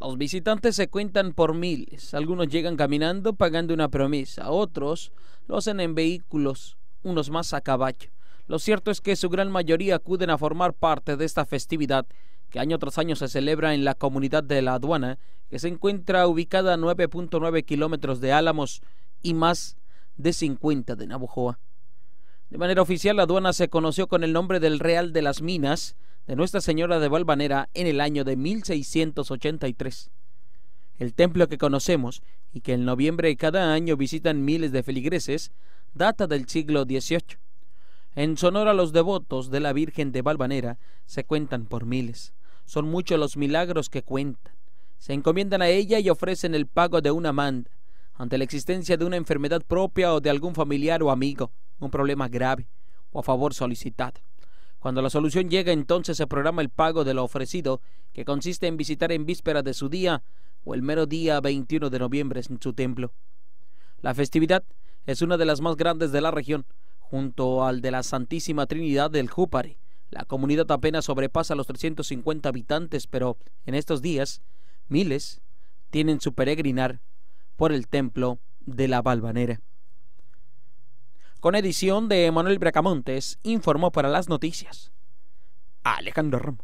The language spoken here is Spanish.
Los visitantes se cuentan por miles. Algunos llegan caminando pagando una promesa, otros lo hacen en vehículos, unos más a caballo. Lo cierto es que su gran mayoría acuden a formar parte de esta festividad que año tras año se celebra en la comunidad de la aduana, que se encuentra ubicada a 9.9 kilómetros de Álamos y más de 50 de Navojoa. De manera oficial, la aduana se conoció con el nombre del Real de las Minas, de Nuestra Señora de Valvanera en el año de 1683. El templo que conocemos y que en noviembre de cada año visitan miles de feligreses data del siglo XVIII. En Sonora los devotos de la Virgen de Valvanera se cuentan por miles. Son muchos los milagros que cuentan. Se encomiendan a ella y ofrecen el pago de una manda ante la existencia de una enfermedad propia o de algún familiar o amigo, un problema grave o a favor solicitado. Cuando la solución llega, entonces se programa el pago de lo ofrecido, que consiste en visitar en víspera de su día o el mero día 21 de noviembre en su templo. La festividad es una de las más grandes de la región, junto al de la Santísima Trinidad del Júpare. La comunidad apenas sobrepasa los 350 habitantes, pero en estos días miles tienen su peregrinar por el templo de la Balvanera con edición de Manuel Bracamontes, informó para las noticias Alejandro Rom.